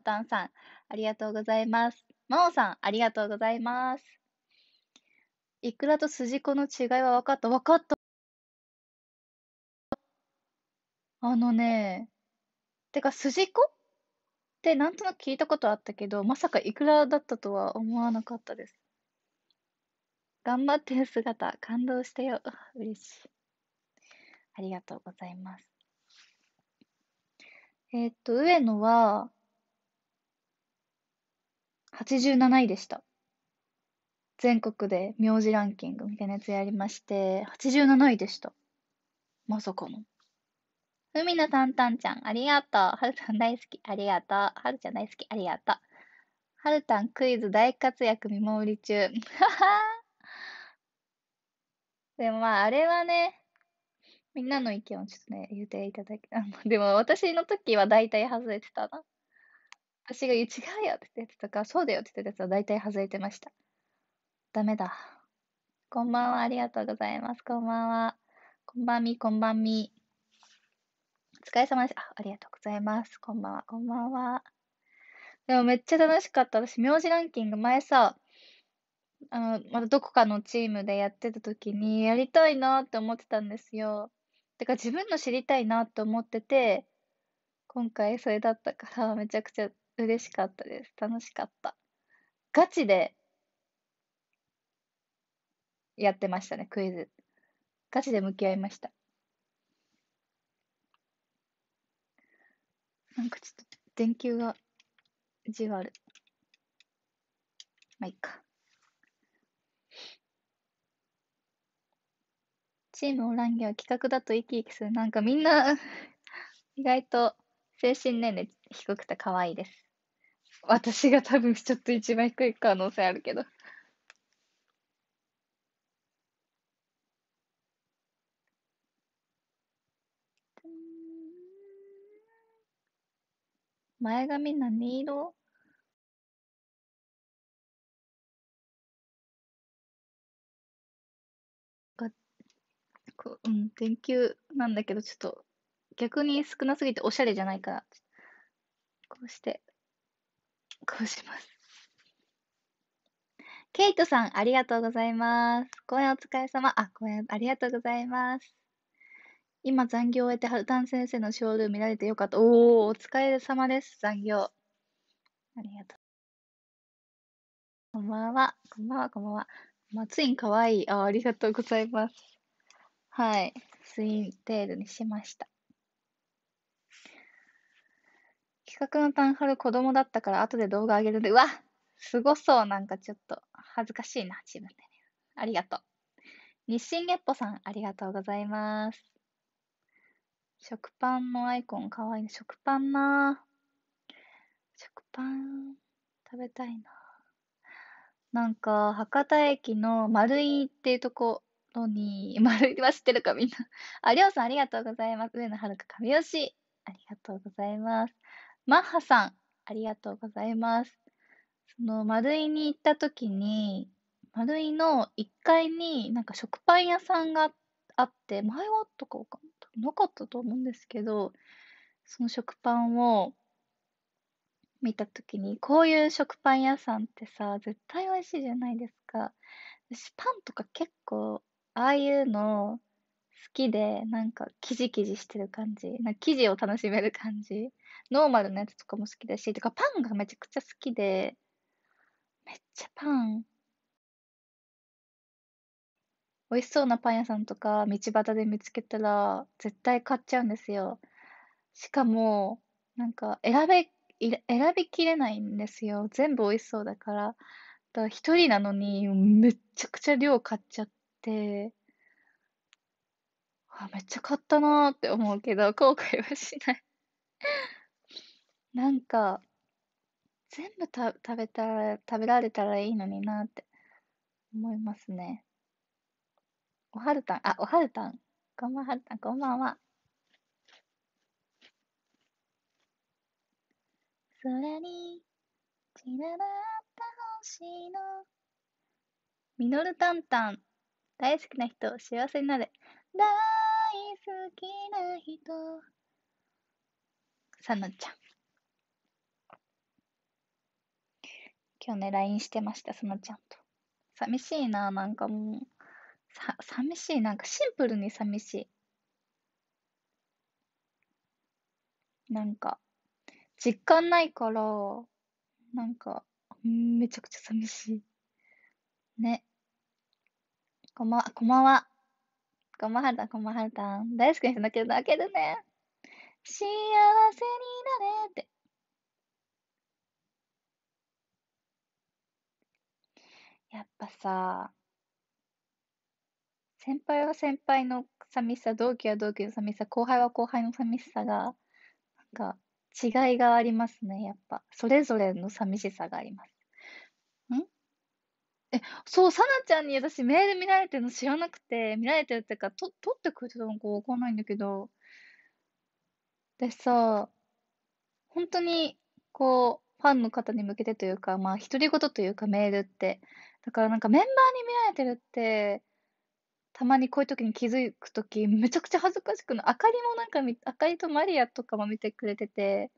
タンさん、ありがとうございます。マオさん、ありがとうございます。いくらと筋子の違いは分かった、分かった。あのね、てか、筋子ってなんとなく聞いたことあったけど、まさかいくらだったとは思わなかったです。頑張ってる姿、感動したよ。嬉しい。ありがとうございます。えー、っと、上野は、87位でした。全国で名字ランキングみたいなやつやりまして、87位でした。まさかの。海のたんたんちゃん、ありがとう。はるちゃん大好き、ありがとう。はるちゃん大好き、ありがとう。はるちゃんクイズ大活躍見守り中。は はでもまあ、あれはね、みんなの意見をちょっとね、言っていただき、でも私の時は大体外れてたな。私が、違うよって言ってたやつとか、そうだよって言ってたやつは大体外れてました。ダメだ。こんばんは、ありがとうございます。こんばんは。こんばんみ、こんばんみ。お疲れ様です。あ、ありがとうございます。こんばんは、こんばんは。でもめっちゃ楽しかった。私、名字ランキング前さ、あの、またどこかのチームでやってた時に、やりたいなって思ってたんですよ。てか、自分の知りたいなって思ってて、今回それだったから、めちゃくちゃ嬉しかったです。楽しかった。ガチでやってましたね、クイズ。ガチで向き合いました。なんかちょっと電球がじわる。まあいいか。チームオランギは企画だと生き生きする。なんかみんな意外と精神年齢低くて可愛いです。私が多分ちょっと一番低い可能性あるけど。前髪何色うん、電球なんだけど、ちょっと逆に少なすぎておしゃれじゃないから、こうして、こうします。ケイトさん、ありがとうございます。公演お疲れ様。あ、公演ありがとうございます。今残業を終えて、春丹先生のショールーム見られてよかった。おー、お疲れ様です、残業。ありがとう。こんばんは。こんばんは、こんばんは。松ンかわいい。あ、ありがとうございます。はい。ツインテールにしました。企画の単ハル子供だったから後で動画あげるで。うわすごそう。なんかちょっと恥ずかしいな、自分で、ね。ありがとう。日清月歩さん、ありがとうございます。食パンのアイコンかわいいな。食パンな食パン、食べたいななんか、博多駅の丸いっていうところに、丸いは知ってるかみんな。あ、りょうさんありがとうございます。上野遥か神吉。ありがとうございます。マッハさん、ありがとうございます。その、丸井に行った時に、丸井の1階になんか食パン屋さんがあって、前はとかなかったと思うんですけど、その食パンを見た時に、こういう食パン屋さんってさ、絶対美味しいじゃないですか。私、パンとか結構、ああいうの好きで、なんか、キジキジしてる感じ、な生地を楽しめる感じノーマルのやつとかも好きだし、とかパンがめちゃくちゃ好きで、めっちゃパン。美味しそうなパン屋さんとか道端で見つけたら絶対買っちゃうんですよ。しかも、なんか選べ、選びきれないんですよ。全部美味しそうだから。だ一人なのにめちゃくちゃ量買っちゃって、あ、めっちゃ買ったなーって思うけど後悔はしないなんか、全部た食べたら、食べられたらいいのになって思いますね。おはるたん、あ、おはるたん。こんばんはるたん、こんばんは。空に散らばった星のみのるたんたん大好きな人幸せになれ大好きな人さなちゃん今日ね、LINE してました、そのちゃんと。寂しいな、なんかもう。さ、寂しい、なんかシンプルに寂しい。なんか、実感ないから、なんか、めちゃくちゃ寂しい。ね。こま、こんばんは。こんばんはるたん、こんばんはるたん。大好きな人泣ける、だけるね。幸せになれって。やっぱさ、先輩は先輩の寂しさ、同期は同期の寂しさ、後輩は後輩の寂しさが、なんか違いがありますね、やっぱ。それぞれの寂しさがあります。んえ、そう、さなちゃんに私メール見られてるの知らなくて、見られてるっていうか、と、取ってくれてたのかわかんないんだけど、でさ、本当に、こう、ファンの方に向けてというか、まあ、独り言というかメールって、だからなんかメンバーに見られてるって、たまにこういう時に気づく時、めちゃくちゃ恥ずかしくない。あかりもなんかみ、あかりとマリアとかも見てくれてて、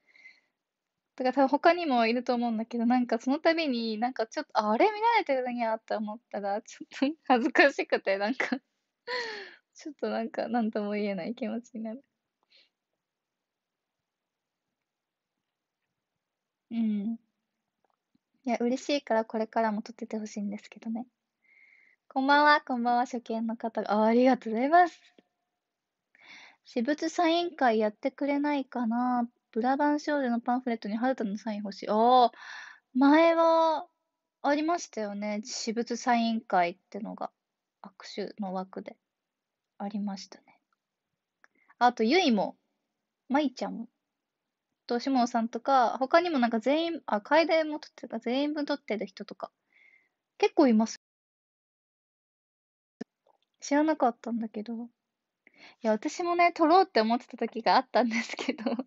だから多分他にもいると思うんだけど、なんかその度に、なんかちょっと、あれ見られてるんやって思ったら、ちょっと恥ずかしくて、なんか ちょっとなんか、なんとも言えない気持ちになる。うん。いや、嬉しいからこれからも撮っててほしいんですけどね。こんばんは、こんばんは、初見の方が。あありがとうございます。私物サイン会やってくれないかなブラバン少女のパンフレットにハルタのサイン欲しい。おあ、前はありましたよね。私物サイン会ってのが握手の枠でありましたね。あと、ゆいも、まいちゃんもと、しもさんとか、他にもなんか全員、あ、楓も撮ってるか、全員分撮ってる人とか、結構います。知らなかったんだけど。いや、私もね、撮ろうって思ってた時があったんですけど ちょっ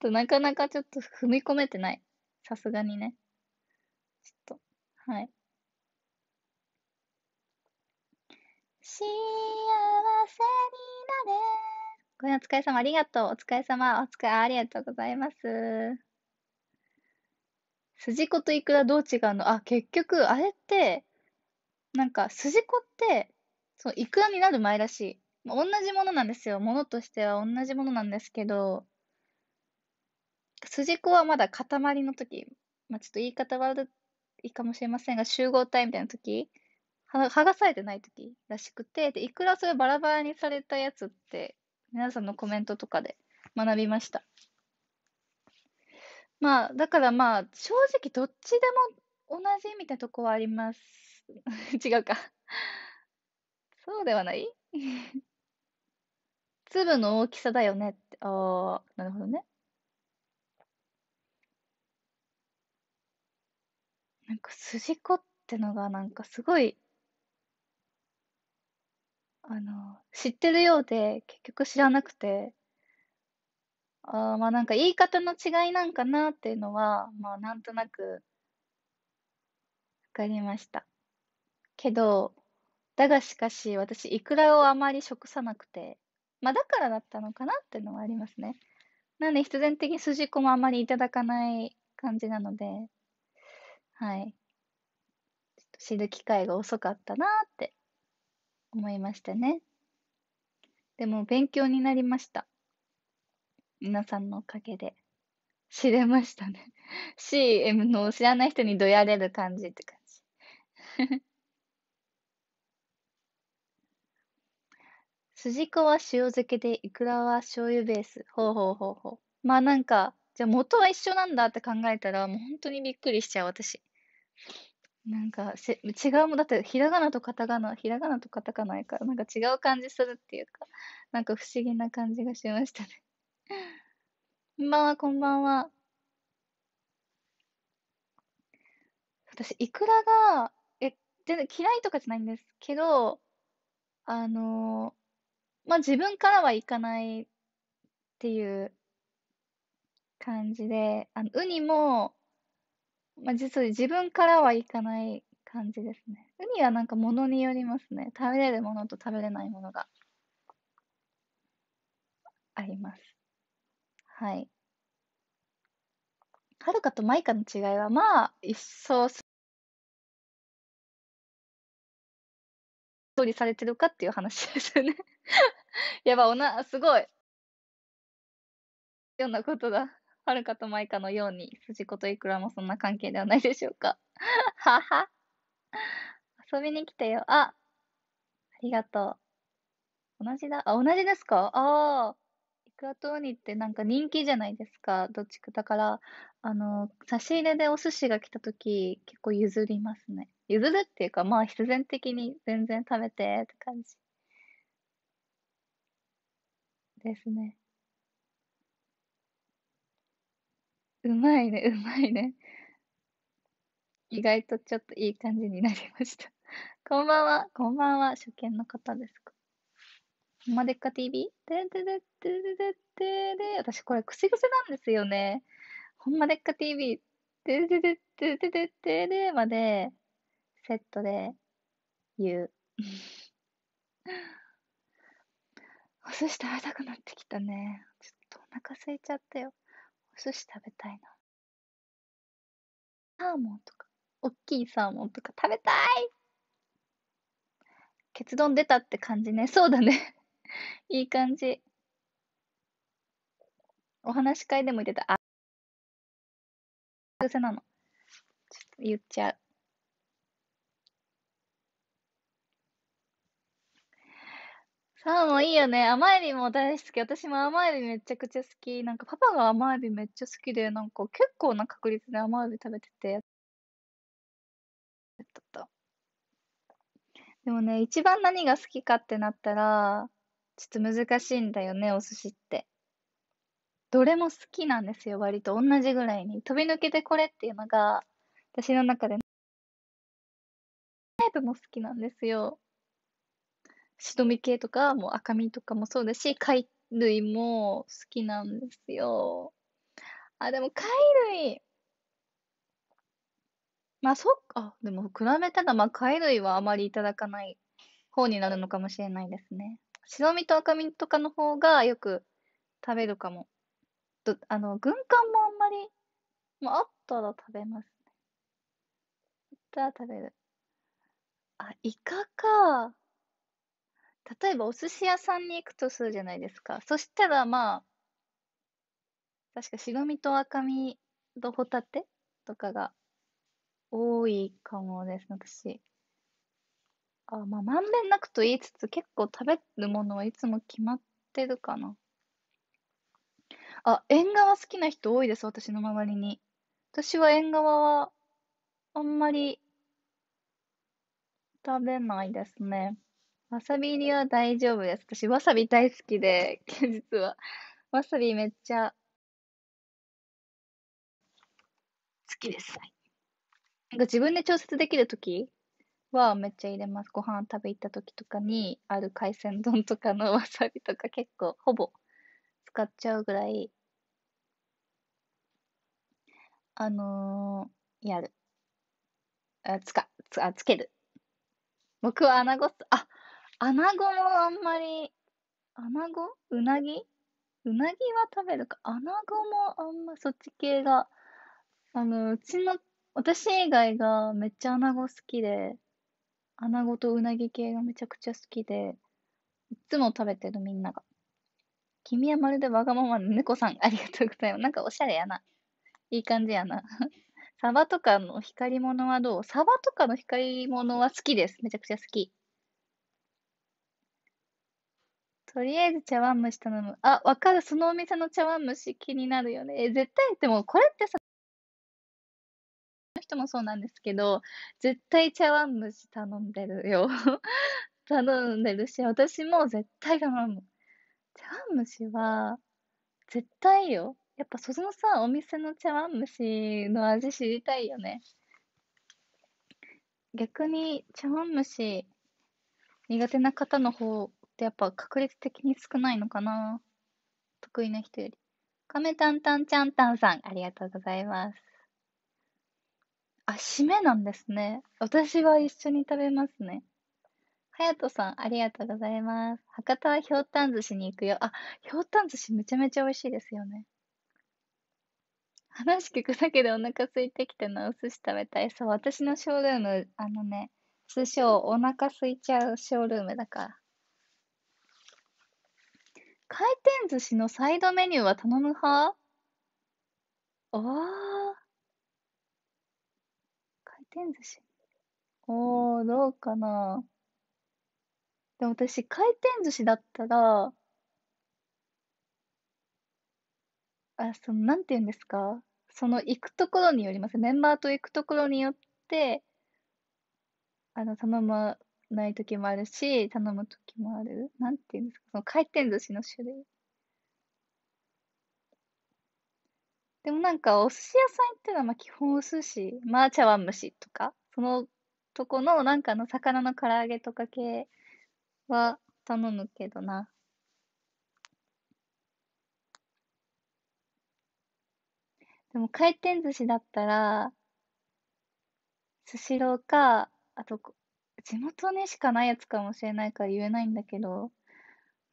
となかなかちょっと踏み込めてない。さすがにね。ちょっと、はい。幸せになれごめん、お疲れ様、ありがとう。お疲れ様、お疲れ、ありがとうございます。筋子といくらどう違うのあ、結局、あれって、なんか、筋子って、そう、いくらになる前らしい。同じものなんですよ。ものとしては同じものなんですけど、筋子はまだ塊の時、まあ、ちょっと言い方悪いかもしれませんが、集合体みたいな時、は剥がされてない時らしくて、で、いくらそれバラバラにされたやつって、皆さんのコメントとかで学びました。まあ、だからまあ、正直どっちでも同じみたいなとこはあります。違うかそうではない 粒の大きさだよねって。ああ、なるほどね。なんか筋子ってのがなんかすごいあの、知ってるようで、結局知らなくて、あまあなんか言い方の違いなんかなっていうのは、まあなんとなくわかりました。けど、だがしかし私、イクラをあまり食さなくて、まあだからだったのかなっていうのはありますね。なんで必然的にすじこもあまりいただかない感じなので、はい。ちょっと知る機会が遅かったなって思いましたね。でも勉強になりました。皆さんのおかげで。知れましたね。CM の知らない人にどやれる感じって感じ。筋子は塩漬けで、いくらは醤油ベース。ほうほうほうほう。まあなんか、じゃあ元は一緒なんだって考えたら、もう本当にびっくりしちゃう、私。なんかせ、違うもん、だってひらがなとカタカナ、ひらがなとカタカナやから、なんか違う感じするっていうか、なんか不思議な感じがしましたね。こんばんは、こんばんは。私、イクラが、え、全然嫌いとかじゃないんですけど、あのー、まあ、自分からはいかないっていう感じで、あの、ウニも、まあ、実は自分からはいかない感じですね。ウニはなんか物によりますね。食べれるものと食べれないものがあります。はい。はるかとマイカの違いは、まあ、一層ストーリされてるかっていう話ですよね やば、おな、すごい。ようなことだ。はるかとマイカのように、筋子といくらもそんな関係ではないでしょうか。はは。遊びに来てよ。あ、ありがとう。同じだ。あ、同じですかああ。いくらとウニってなんか人気じゃないですか。どっちか。だから、あの、差し入れでお寿司が来た時、結構譲りますね。譲るっていうか、まあ必然的に全然食べてって感じ。ですね。うまいね、うまいね。意外とちょっといい感じになりました。こんばんは、こんばんは、初見の方ですか。ほんまでっか TV? でてでででてで、私これ癖癖なんですよね。ほんまでっか TV? ででてでででてでまで、セットで言う。お寿司食べたくなってきたね。ちょっとお腹空いちゃったよ。寿司食べたいな。サーモンとか、おっきいサーモンとか食べたいケツ出たって感じね。そうだね いい感じ。お話し会でも言ってた。あ、癖なの。ちょっと言っちゃう。サーモンいいよね。甘エビも大好き。私も甘エビめちゃくちゃ好き。なんかパパが甘エビめっちゃ好きで、なんか結構な確率で甘エビ食べてて。ったでもね、一番何が好きかってなったら、ちょっと難しいんだよね、お寿司って。どれも好きなんですよ、割と。同じぐらいに。飛び抜けてこれっていうのが、私の中で、タイプも好きなんですよ。白身系とか、もう赤身とかもそうだし、貝類も好きなんですよ。あ、でも貝類。まあ、そっか。でも、比べたら、まあ、貝類はあまりいただかない方になるのかもしれないですね。白身と赤身とかの方がよく食べるかも。どあの、軍艦もあんまり、まあ、あったら食べますね。あったら食べる。あ、イカか。例えばお寿司屋さんに行くとするじゃないですか。そしたらまあ、確か白身と赤身とホタテとかが多いかもです、私。あ、まあ、まんべんなくと言いつつ、結構食べるものはいつも決まってるかな。あ、縁側好きな人多いです、私の周りに。私は縁側は、あんまり食べないですね。わさび入りは大丈夫です。私、わさび大好きで、実は。わさびめっちゃ好きです。なんか自分で調節できるときはめっちゃ入れます。ご飯食べ行ったときとかにある海鮮丼とかの わさびとか結構ほぼ使っちゃうぐらい、あのー、やる。あ、つか、つ、あ、つける。僕はアナゴ、あ、アナゴもあんまり、アナゴうなぎうなぎは食べるか。アナゴもあんまそっち系が、あの、うちの、私以外がめっちゃアナゴ好きで、アナゴとうなぎ系がめちゃくちゃ好きで、いつも食べてるみんなが。君はまるでわがままの猫さん、ありがとうございます。なんかおしゃれやな。いい感じやな。サバとかの光り物はどうサバとかの光り物は好きです。めちゃくちゃ好き。とりあえず茶碗蒸し頼む。あ、わかる。そのお店の茶碗蒸し気になるよね。え絶対、でもこれってさ、人もそうなんですけど、絶対茶碗蒸し頼んでるよ。頼んでるし、私も絶対頼む。茶碗蒸しは、絶対よ。やっぱそのさ、お店の茶碗蒸しの味知りたいよね。逆に茶碗蒸し苦手な方の方ってやっぱ確率的に少ないのかな得意な人より。亀タンタンちゃんタンさん、ありがとうございます。あ、締めなんですね。私は一緒に食べますね。はやとさん、ありがとうございます。博多はひょうたん寿司に行くよ。あ、ひょうたん寿司めちゃめちゃ美味しいですよね。話聞くだけでお腹空いてきてな、お寿司食べたい。そう、私のショールーム、あのね、通称お腹空いちゃうショールームだから。回転寿司のサイドメニューは頼む派ああ。回転寿司。おー、どうかな。でも私、回転寿司だったら、あ、その、なんて言うんですかその行くところによります。メンバーと行くところによって、あの、頼むない時もあるし、頼む時もある。なんていうんですか、その回転寿司の種類。でもなんかお寿司屋さんっていうのはまあ基本お寿司、まあ茶碗蒸しとか、そのとこのなんかの魚の唐揚げとか系は頼むけどな。でも回転寿司だったら、スシローか、あと、地元にしかないやつかもしれないから言えないんだけど、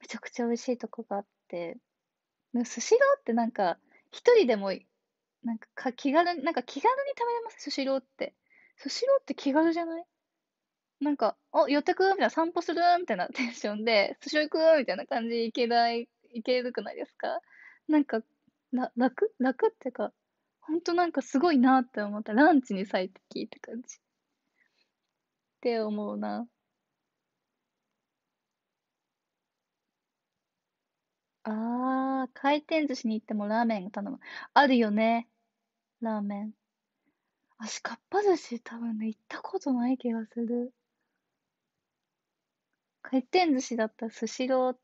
めちゃくちゃ美味しいとこがあって、でスシローってなんか、一人でも、なんかか気軽に、なんか気軽に食べれます、スシローって。スシローって気軽じゃないなんか、あ、寄ってくみたいな、散歩するみたいな テンションで、スシロー行くみたいな感じで行けない、行けるくないですかなんか、な楽楽っていうか、ほんとなんかすごいなって思った。ランチに最適って感じ。って思うな。ああ、回転寿司に行ってもラーメンを頼む。あるよね、ラーメン。あ、しかっぱ寿司多分ね、行ったことない気がする。回転寿司だったらスシロー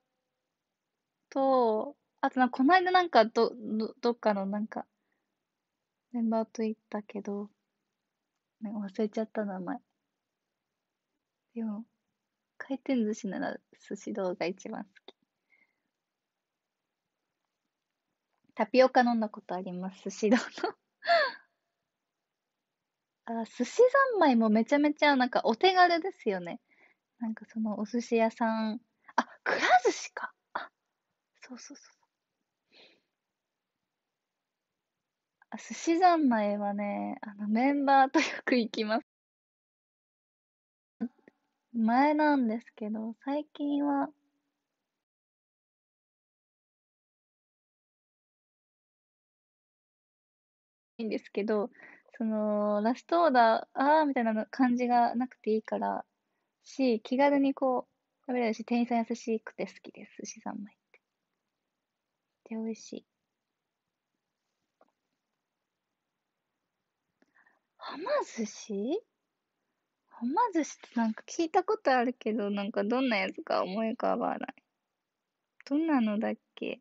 と、あとな、こないだなんかど、ど、どっかのなんか、メンバーと行ったけど、ね、忘れちゃった名前。でも、回転寿司なら寿司堂が一番好き。タピオカ飲んだことあります、寿司堂の あ、寿司三昧もめちゃめちゃなんかお手軽ですよね。なんかそのお寿司屋さん。あ、くら寿司か。あ、そうそうそう。あ寿司三昧はね、あのメンバーとよく行きます。前なんですけど、最近は、いいんですけど、その、ラストオーダー、あーみたいなの感じがなくていいから、し、気軽にこう、食べれるし、店員さん優しくて好きです、寿司三昧って。で、美味しい。はま寿司甘ま寿司ってなんか聞いたことあるけど、なんかどんなやつか思い浮かばない。どんなのだっけ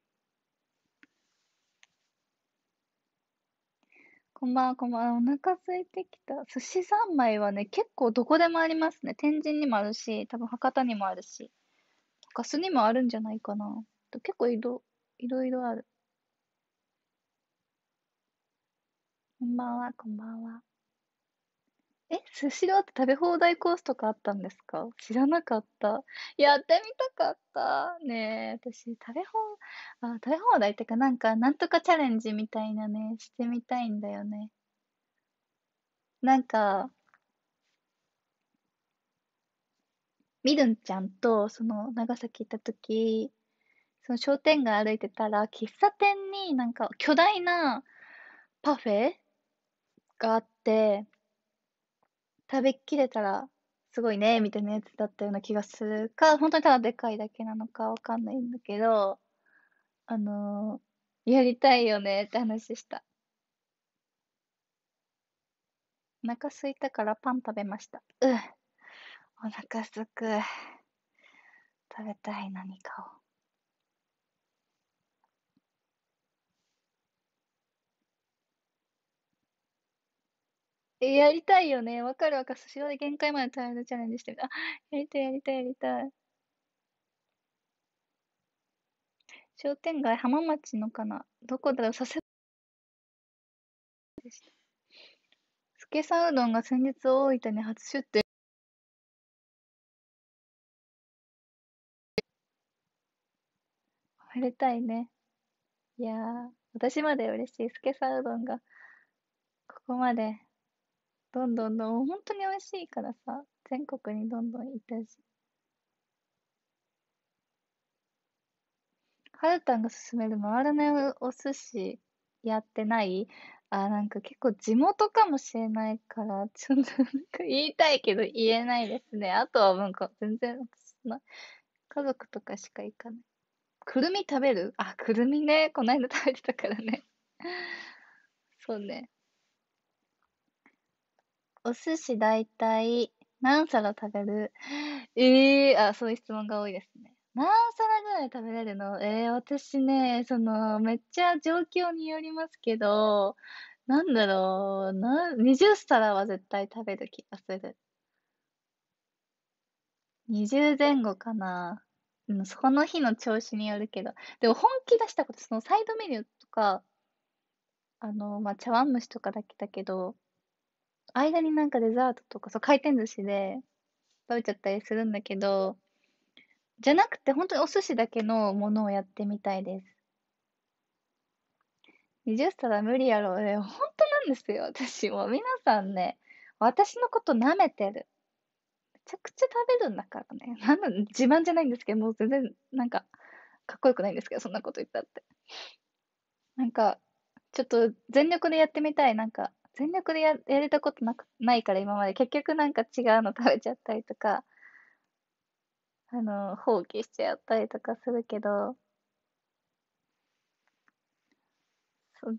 こんばんは、こんばんは。お腹空いてきた。寿司三昧はね、結構どこでもありますね。天神にもあるし、多分博多にもあるし、ガスにもあるんじゃないかな。結構いろ、いろいろある。こんばんは、こんばんは。え、スシローって食べ放題コースとかあったんですか知らなかった。やってみたかった。ねえ、私、食べ放、あ、食べ放題ってか、なんか、なんとかチャレンジみたいなね、してみたいんだよね。なんか、みるんちゃんと、その、長崎行った時、その商店街歩いてたら、喫茶店になんか、巨大なパフェがあって、食べきれたらすごいね、みたいなやつだったような気がするか、本当にただでかいだけなのかわかんないんだけど、あのー、やりたいよねって話した。お腹すいたからパン食べました。うん。お腹すく。食べたい何かを。え、やりたいよね。わかるわかる。スシローで限界までチャレンジしてみた。あ、やりたい、やりたい、やりたい。商店街、浜町のかな。どこだろう、させ保でさんうどんが先日大分に初出店。おれたいね。いやー、私まで嬉しい。すけさんうどんが、ここまで。どんどんどん、本当に美味しいからさ、全国にどんどん行ったし。はるたんが勧める回らないお寿司やってないあ、なんか結構地元かもしれないから、ちょっとなんか言いたいけど言えないですね。あとはなんか全然、家族とかしか行かない。くるみ食べるあ、くるみね。こないだ食べてたからね。そうね。お寿司大体何皿食べるえ えー、あ、そういう質問が多いですね。何皿ぐらい食べれるのえー、私ね、その、めっちゃ状況によりますけど、なんだろう、な、20皿は絶対食べる気がする。20前後かな。うん、その日の調子によるけど。でも本気出したこと、そのサイドメニューとか、あの、まあ、茶碗蒸しとかだけだけど、間になんかデザートとか、そう、回転寿司で食べちゃったりするんだけど、じゃなくて本当にお寿司だけのものをやってみたいです。20皿無理やろ。え、本当なんですよ、私も。皆さんね、私のこと舐めてる。めちゃくちゃ食べるんだからね。なん自慢じゃないんですけど、もう全然、なんか、かっこよくないんですけど、そんなこと言ったって。なんか、ちょっと全力でやってみたい。なんか、全力でややれたことなくないから今まで結局なんか違うの食べちゃったりとかあの放棄しちゃったりとかするけどそう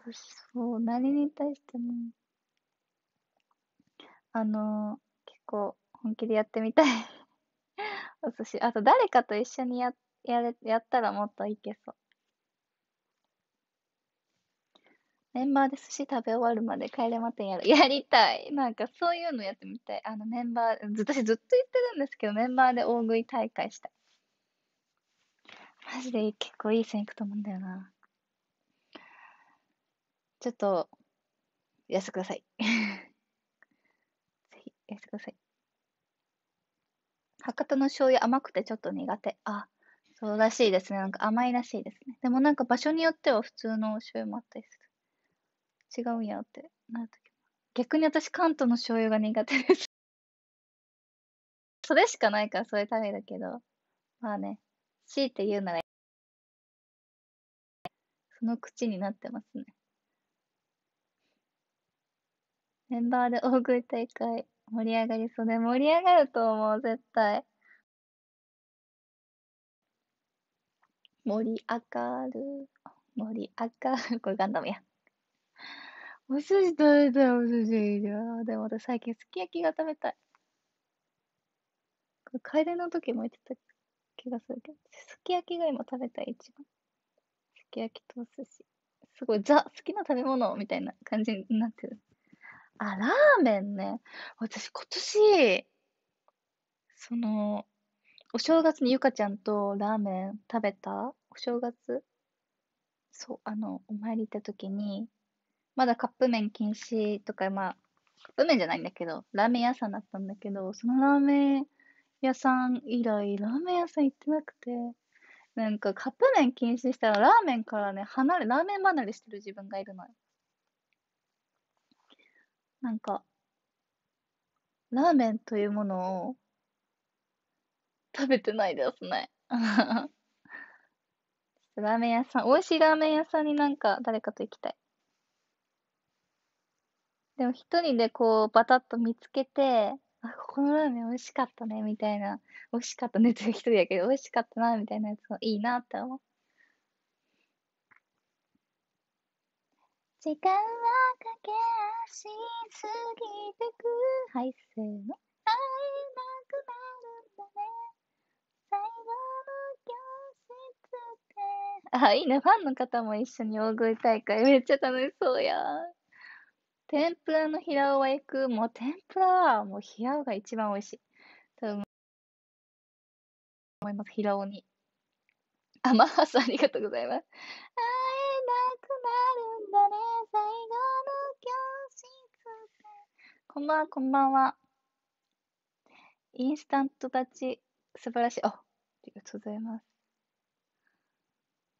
そう何に対してもあの結構本気でやってみたい お寿司あと誰かと一緒にややれやったらもっといけそうメンバーで寿司食べ終わるまで帰れませんやろ。やりたい。なんかそういうのやってみたい。あのメンバー、私ずっと言ってるんですけど、メンバーで大食い大会したい。マジで結構いい線いくと思うんだよな。ちょっと、やせてください。ぜひ、やせてください。博多の醤油甘くてちょっと苦手。あ、そうらしいですね。なんか甘いらしいですね。でもなんか場所によっては普通の醤油もあったりする。違うんやってなるとき逆に私関東の醤油が苦手です それしかないからそれ食べるけどまあね強いて言うならその口になってますねメンバーで大食い大会盛り上がりそうで盛り上がると思う絶対盛り上がる盛り上がるこれガンダムやお寿司食べたい、お寿司。でも私最近すき焼きが食べたい。これ楓の時も言ってた気がするけど、すき焼きが今食べたい、一番。すき焼きとお寿司。すごい、ザ、好きな食べ物みたいな感じになってる。あ、ラーメンね。私今年、その、お正月にゆかちゃんとラーメン食べたお正月そう、あの、お参り行った時に、まだカップ麺禁止とか、まあ、カップ麺じゃないんだけど、ラーメン屋さんだったんだけど、そのラーメン屋さん以来、ラーメン屋さん行ってなくて、なんかカップ麺禁止したらラーメンからね、離れ、ラーメン離れしてる自分がいるのよ。なんか、ラーメンというものを食べてないですね。ラーメン屋さん、美味しいラーメン屋さんになんか誰かと行きたい。でも一人でこう、バタッと見つけて、あ、ここのラーメン美味しかったね、みたいな。美味しかったねって一人やけど、美味しかったな、みたいなやつもいいなって思う。時間は駆け足すぎてく。はい、せーの。会えなくなるんだね。最後の教室で。あ、いいね。ファンの方も一緒に大食い大会。めっちゃ楽しそうや。天ぷらの平尾は行く。もう天ぷらは、もう平尾が一番美味しい。多分思います、平尾に。あ、マハん、ありがとうございます。会えなくなるんだね、最後の教室で。こんばんは、こんばんは。インスタント立ち、素晴らしい。あ、ありがとうございます。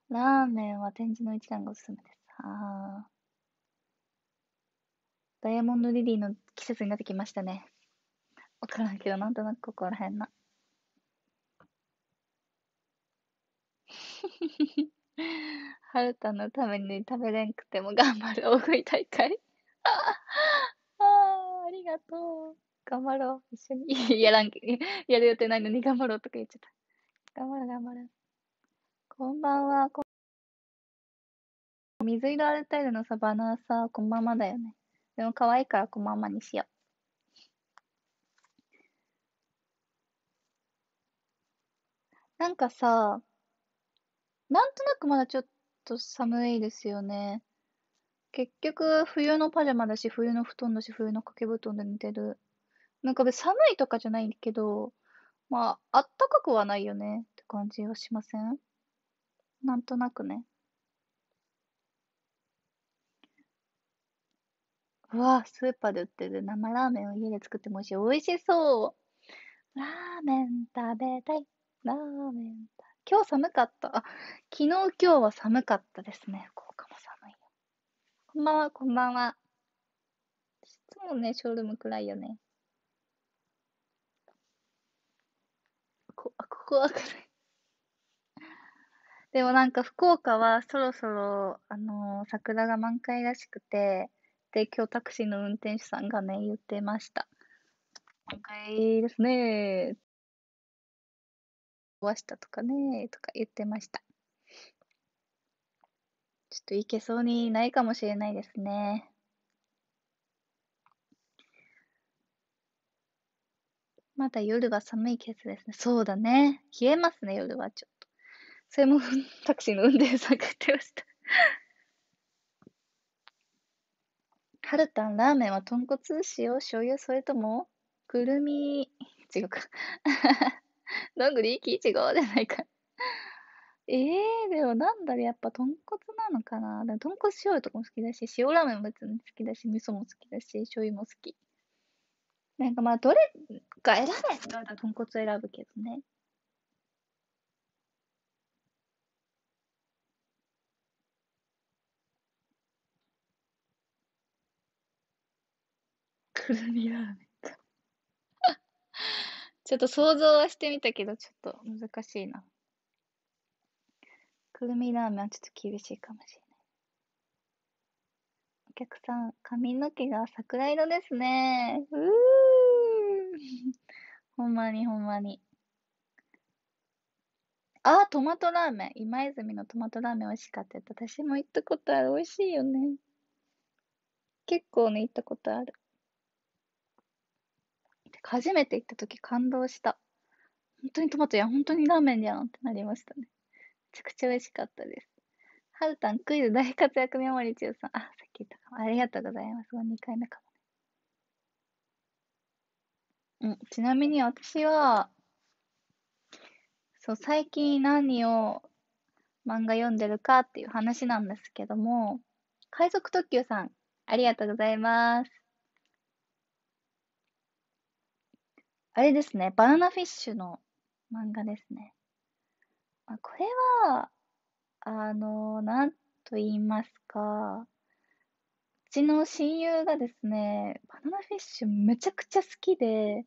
ラーメンは展示の一覧がおすすめです。ああ。ダイヤモンドリリーの季節になってきましたね。わからんけど、なんとなくここらへんな。はるたのために食べれんくても頑張る大食い大会ああ、ありがとう。頑張ろう。一緒に。やらん、やる予定ないのに頑張ろうとか言っちゃった。頑張る、頑張る。こんばんは。こ水色アルタイルのさ、バナーさ、こんばんはだよね。でも可愛いからこのままにしよう。なんかさ、なんとなくまだちょっと寒いですよね。結局、冬のパジャマだし、冬の布団だし、冬の掛け布団で寝てる。なんか別寒いとかじゃないけど、まあ、あったかくはないよねって感じはしませんなんとなくね。うわスーパーで売ってる生ラーメンを家で作っても美味しい。美味しそう。ラーメン食べたい。ラーメン今日寒かった。あ、昨日今日は寒かったですね。福岡も寒いよ。こんばんは、こんばんは。いつもね、ショールーム暗いよね。こ、あ、ここは暗い。でもなんか福岡はそろそろ、あのー、桜が満開らしくて、って今日タクシーの運転手さんがね、言ってました。今回ですね、壊したとかね、とか言ってました。ちょっと行けそうにないかもしれないですね。まだ夜は寒い季節ですね。そうだね。冷えますね、夜はちょっと。それも タクシーの運転手さんが言ってましたはるたんラーメンは豚骨、塩、醤油、それとも、くるみ、違うか。どんぐり、きいちごじゃないか。ええー、でもなんだろ、やっぱ豚骨なのかな。でも豚骨醤油とかも好きだし、塩ラーメンも別に好きだし、味噌も好きだし、醤油も好き。なんかまあ、どれか選べって言われたら豚骨選ぶけどね。くるみラーメンかちょっと想像はしてみたけど、ちょっと難しいな。くるみラーメンはちょっと厳しいかもしれない。お客さん、髪の毛が桜色ですね。うーほんまにほんまに。あ、トマトラーメン。今泉のトマトラーメン美味しかった私も行ったことある。美味しいよね。結構ね、行ったことある。初めて行った時感動した。本当にトマトや、本当にラーメンやんってなりましたね。めちゃくちゃ美味しかったです。はるたん、クイズ大活躍メモリ中さん。あ、さっき言ったかも。ありがとうございます。もう2回目かもね。うん、ちなみに私は、そう、最近何を漫画読んでるかっていう話なんですけども、海賊特急さん、ありがとうございます。あれですね、バナナフィッシュの漫画ですね。まあ、これは、あの、なんと言いますか、うちの親友がですね、バナナフィッシュめちゃくちゃ好きで、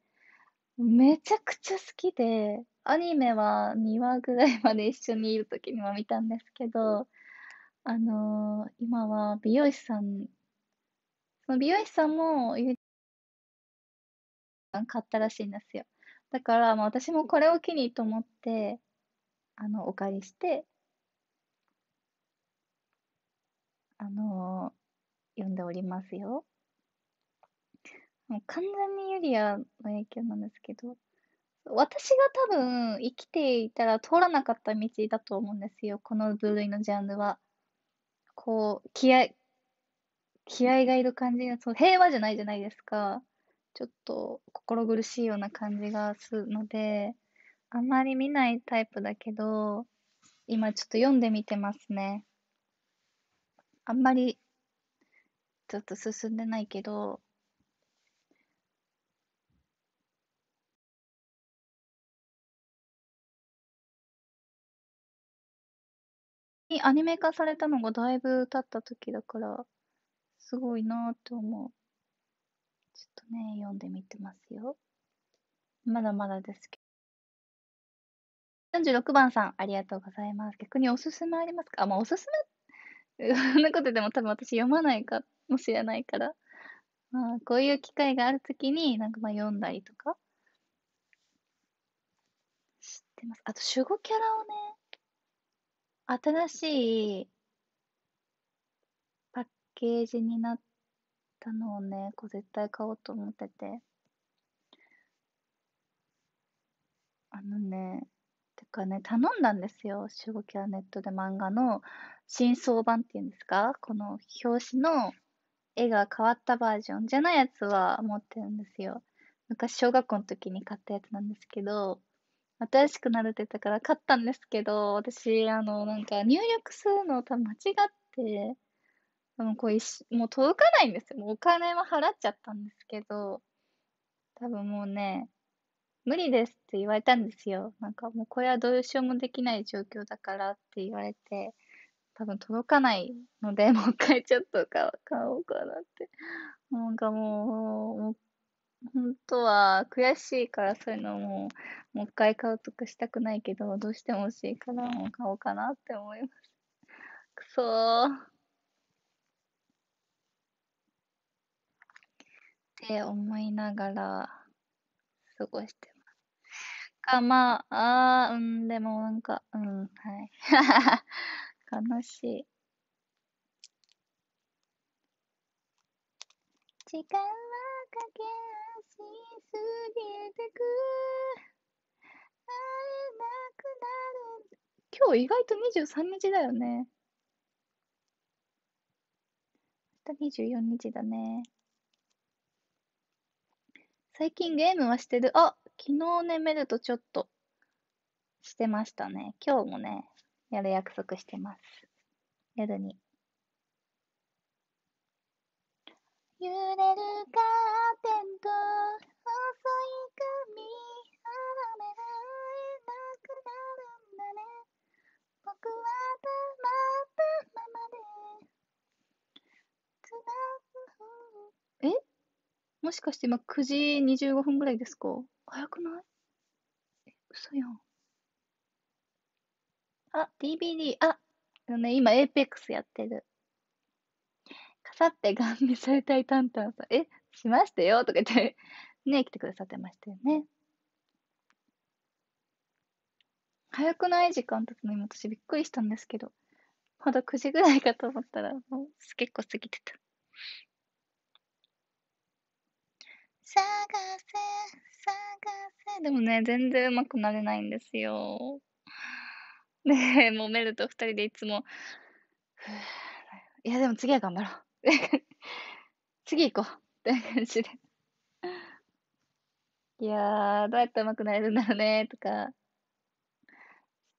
めちゃくちゃ好きで、アニメは2話ぐらいまで一緒にいる時には見たんですけど、あのー、今は美容師さん、その美容師さんも買ったらしいんですよ。だから、まあ、私もこれを機にと思って、あの、お借りして、あのー、読んでおりますよ。もう完全にユリアの影響なんですけど、私が多分生きていたら通らなかった道だと思うんですよ、この部類のジャンルは。こう、気合、気合がいる感じが、そう、平和じゃないじゃないですか。ちょっと心苦しいような感じがするので、あんまり見ないタイプだけど、今ちょっと読んでみてますね。あんまりちょっと進んでないけど、アニメ化されたのがだいぶ経った時だから、すごいなぁと思う。ね読んでみてますよまだまだですけど46番さんありがとうございます逆におすすめありますかあまあおすすめそんなことでも多分私読まないかもしれないからまあこういう機会があるときになんかまあ読んだりとか知ってますあと守護キャラをね新しいパッケージになったのをねこう絶対買おうと思っててあのねてかね頼んだんですよ「守護キャネット」で漫画の新装版っていうんですかこの表紙の絵が変わったバージョンじゃないやつは持ってるんですよ昔小学校の時に買ったやつなんですけど新しくなるって言ったから買ったんですけど私あのなんか入力するの多分間違ってでもこう一もう届かないんですよ。もうお金は払っちゃったんですけど、多分もうね、無理ですって言われたんですよ。なんかもうこれはどうしようもできない状況だからって言われて、多分届かないので、もう一回ちょっと買おうかなって。なんかもう、もう本当は悔しいからそういうのももう一回買うとかしたくないけど、どうしても欲しいからもう買おうかなって思います。くそー。って思いながら過ごしてます。か、まあ、あうん、でもなんか、うん、はい。悲しい。時間はかけ足すぎてく。会えなくなる。今日意外と23日だよね。24日だね。最近ゲームはしてる。あ、昨日ね、メルとちょっとしてましたね。今日もね、やる約束してます。夜に。揺れるカーテンと細い髪め離れなくなるんだね僕はたまったままでつなぐえもしかして今9時25分ぐらいですか早くないえ、嘘やん。あ、DVD、あ、あのね、今、エーペックスやってる。かさってガン見されたいタンタンさん。え、しましたよとか言って、ね、来てくださってましたよね。早くない時間経つの今私びっくりしたんですけど。まだ9時ぐらいかと思ったら、もう結構過ぎてた。探せ、探せ。でもね、全然うまくなれないんですよ。で、もうメルと2人でいつも、いや、でも次は頑張ろう。次行こう。って感じで。いやー、どうやったらうまくなれるんだろうね、とか、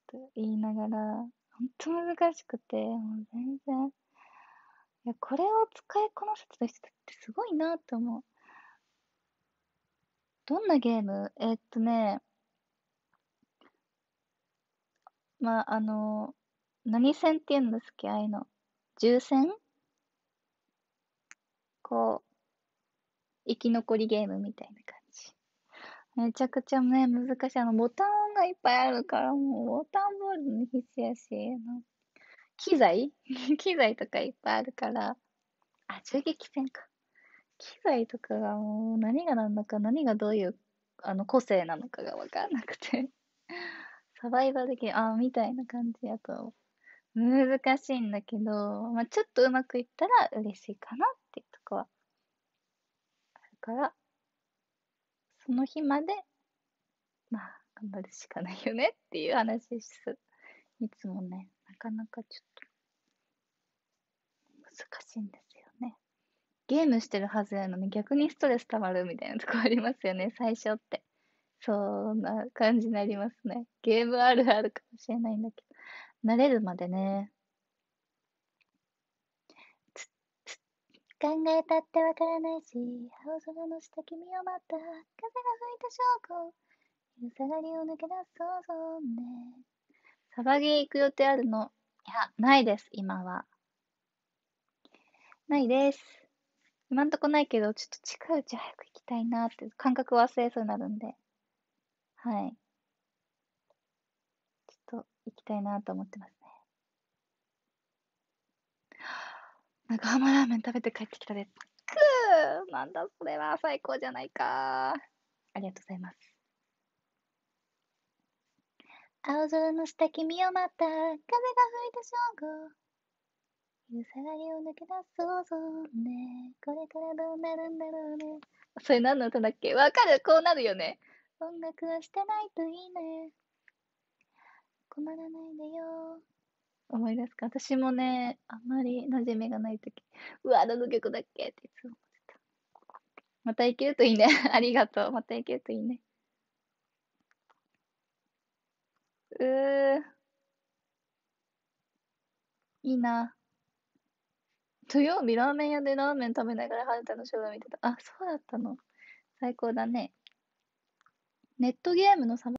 ちょっと言いながら、ほんと難しくて、もう全然。いや、これを使いこなせてた人ってすごいなって思う。どんなゲームえー、っとね、まあ、あの、何戦って言うんですっけああいうの。銃戦こう、生き残りゲームみたいな感じ。めちゃくちゃね、難しい。あの、ボタンがいっぱいあるから、もう、ボタンボールに必死やし、機材 機材とかいっぱいあるから、あ、銃撃戦か。機材とかがもう何が何だか何がどういうあの個性なのかが分かんなくて サバイバー的ああみたいな感じやと難しいんだけど、まあ、ちょっとうまくいったら嬉しいかなっていうとこはあるからその日までまあ頑張るしかないよねっていう話ですいつもねなかなかちょっと難しいんですゲームしてるはずやのに逆にストレスたまるみたいなとこありますよね、最初って。そんな感じになりますね。ゲームあるあるかもしれないんだけど。慣れるまでね。考えたってわからないし、青空の下君を待った。風が吹いた証拠。昼下がりを抜け出そううね。サバゲー行く予定あるのいや、ないです、今は。ないです。今んとこないけど、ちょっと近いうち早く行きたいなって、感覚忘れそうになるんで。はい。ちょっと行きたいなと思ってますね。長浜ラーメン食べて帰ってきたです。くーなんだそれは最高じゃないかありがとうございます。青空の下君を待った風が吹いた正午ゆさがりを抜け出そうぞね。これからどうなるんだろうね。それ何の歌だっけわかるこうなるよね。音楽はしてないといいね。困らないでよ。思い出すか私もね、あんまり馴染みがないとき、うわ、何の曲だっけっていつも思ってた。また行けるといいね。ありがとう。また行けるといいね。うー、いいな。土曜日ラーメン屋でラーメン食べながらルタのショー来見てた。あ、そうだったの。最高だね。ネットゲームのサム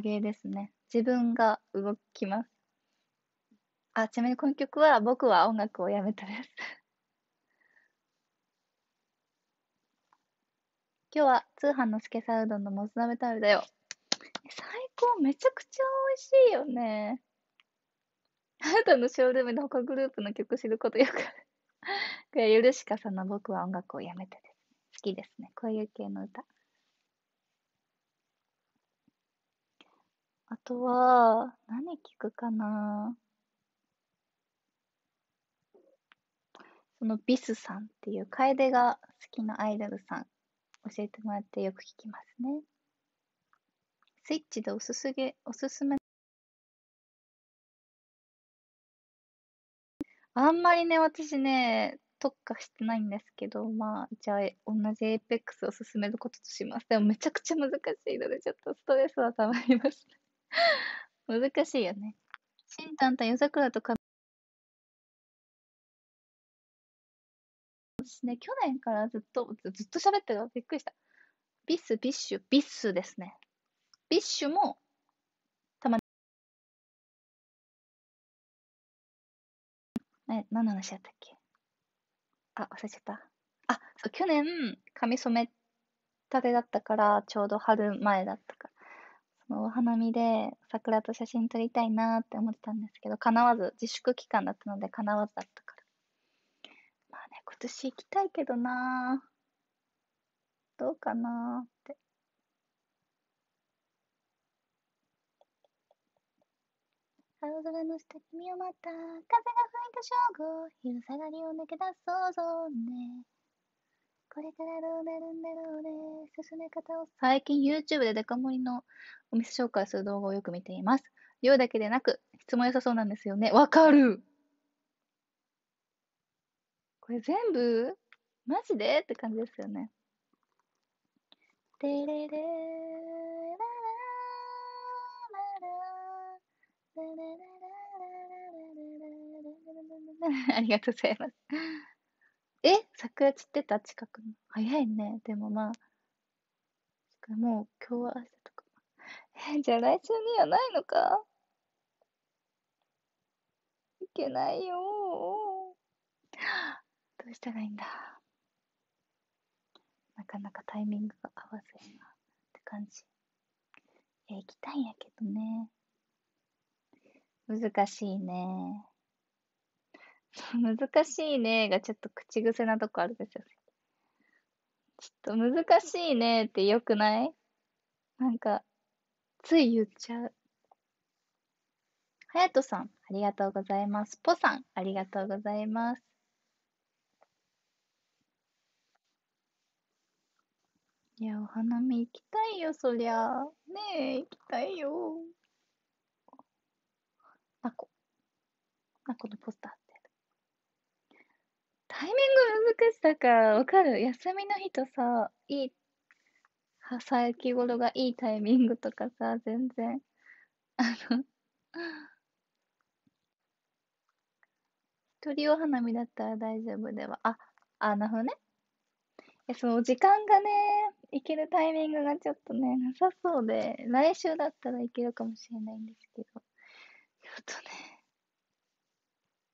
ゲーですね。自分が動きます。あ、ちなみにこの曲は僕は音楽をやめたです 今日は通販のスケサウどのもつ鍋食べたよ。最高めちゃくちゃ美味しいよね。あなたのショールームで他グループの曲知ることよくある。これ、ゆるしかさんの僕は音楽をやめてです。好きですね。こういう系の歌。あとは、何聞くかなそのビスさんっていう楓が好きなアイドルさん教えてもらってよく聞きますね。スイッチでおすすめ、おすすめあんまりね、私ね、特化してないんですけど、まあ、じゃあ、同じエペックスを進めることとします。でも、めちゃくちゃ難しいので、ちょっとストレスはたまります。難しいよね。新丹と夜桜とか、私ね、去年からずっと、ずっと喋ってるびっくりした。ビス、ビッシュ、ビッスですね。ビッシュもえ、何の話だったっけあ、忘れちゃった。あ、そう、去年、髪染めたてだったから、ちょうど春前だったから、そのお花見で桜と写真撮りたいなって思ってたんですけど、叶わず、自粛期間だったので叶わずだったから。まあね、今年行きたいけどなどうかなって。青空の下君を待った風が吹いた正午昼下がりを抜け出そうぞねこれからどうなるんだろうね進め方を最近 YouTube でデカ盛りのお店紹介する動画をよく見ています量だけでなく質も良さそうなんですよねわかるこれ全部マジでって感じですよね。てれれー。ありがとうございます。え桜散ってた近くの。早いね。でもまあ、もう今日は明日とか。え、じゃあ来週にはないのかいけないよ どうしたらいいんだなかなかタイミングが合わせるなって感じ。え、行きたいんやけどね。難しいね。難しいねがちょっと口癖なとこあるんですよね。ちょっと難しいねってよくないなんか、つい言っちゃう。はやとさん、ありがとうございます。ぽさん、ありがとうございます。いや、お花見行きたいよ、そりゃ。ねえ、行きたいよ。なこ。なこのポスター。タイミング難しさか、わかる休みの日とさ、いい、焼き頃がいいタイミングとかさ、全然、あの一人お花見だったら大丈夫では。あ、あ、なるほどね。え、そう、時間がね、行けるタイミングがちょっとね、なさそうで、来週だったらいけるかもしれないんですけど、ちょっとね、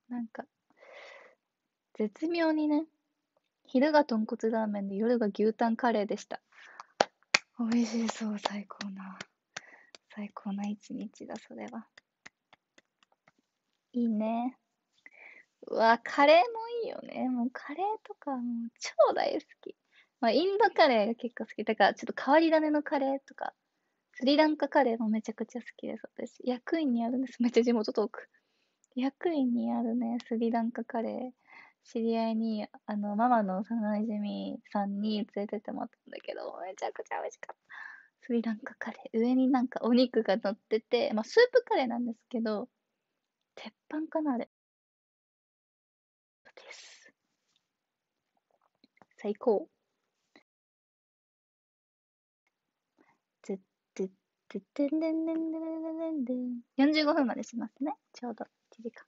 なんか、絶妙にね、昼が豚骨ラーメンで夜が牛タンカレーでした。美味しそう、最高な。最高な一日だ、それは。いいね。うわ、カレーもいいよね。もうカレーとかもう超大好き。まあ、インドカレーが結構好き。だから、ちょっと変わり種のカレーとか、スリランカカレーもめちゃくちゃ好きです、私。役員にあるんです。めっちゃ地元トーク。役員にあるね、スリランカカレー。知り合いに、あの、ママの幼馴染さんに連れてってもらったんだけど、めちゃくちゃ美味しかった。スリランカカレー。上になんかお肉が乗ってて、まあ、スープカレーなんですけど、鉄板かなあれ。です。最高。で、で、で、で、で、で、で、で、で、45分までしますね。ちょうど1時間。